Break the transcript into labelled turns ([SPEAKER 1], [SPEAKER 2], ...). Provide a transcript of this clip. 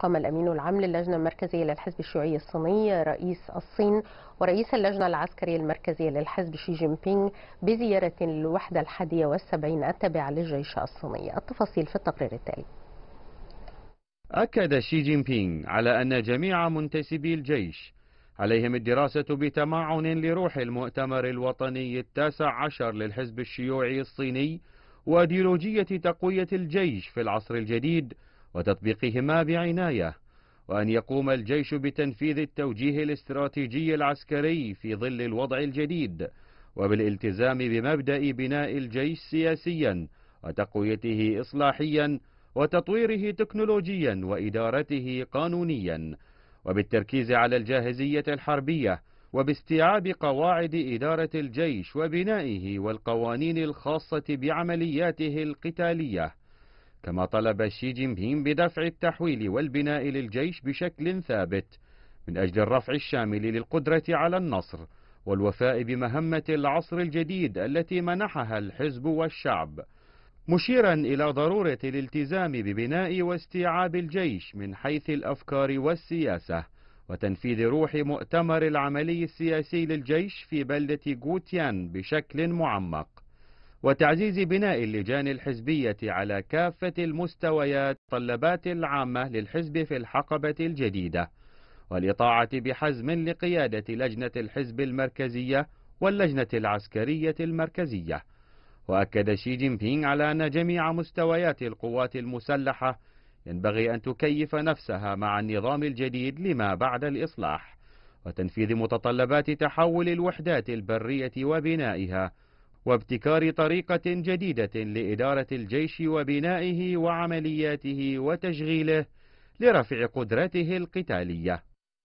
[SPEAKER 1] قام الأمين العام للجنة المركزية للحزب الشيوعي الصيني رئيس الصين ورئيس اللجنة العسكرية المركزية للحزب شي جين بينغ بزيارة للوحدة الحادية والسبعين التابعة للجيش الصيني التفاصيل في التقرير التالي
[SPEAKER 2] أكد شي جين بينغ على أن جميع منتسبي الجيش عليهم الدراسة بتمعن لروح المؤتمر الوطني التاسع عشر للحزب الشيوعي الصيني وأديولوجية تقوية الجيش في العصر الجديد وتطبيقهما بعناية وأن يقوم الجيش بتنفيذ التوجيه الاستراتيجي العسكري في ظل الوضع الجديد وبالالتزام بمبدأ بناء الجيش سياسيا وتقويته إصلاحيا وتطويره تكنولوجيا وإدارته قانونيا وبالتركيز على الجاهزية الحربية وباستيعاب قواعد إدارة الجيش وبنائه والقوانين الخاصة بعملياته القتالية كما طلب شي جين بين بدفع التحويل والبناء للجيش بشكل ثابت من أجل الرفع الشامل للقدرة على النصر والوفاء بمهمة العصر الجديد التي منحها الحزب والشعب مشيرا إلى ضرورة الالتزام ببناء واستيعاب الجيش من حيث الأفكار والسياسة وتنفيذ روح مؤتمر العملي السياسي للجيش في بلدة جوتيان بشكل معمق وتعزيز بناء اللجان الحزبية على كافة المستويات طلبات العامة للحزب في الحقبة الجديدة والإطاعة بحزم لقيادة لجنة الحزب المركزية واللجنة العسكرية المركزية وأكد شي جين بينغ على أن جميع مستويات القوات المسلحة ينبغي أن تكيف نفسها مع النظام الجديد لما بعد الإصلاح وتنفيذ متطلبات تحول الوحدات البرية وبنائها وابتكار طريقة جديدة لإدارة الجيش وبنائه وعملياته وتشغيله لرفع قدرته القتاليه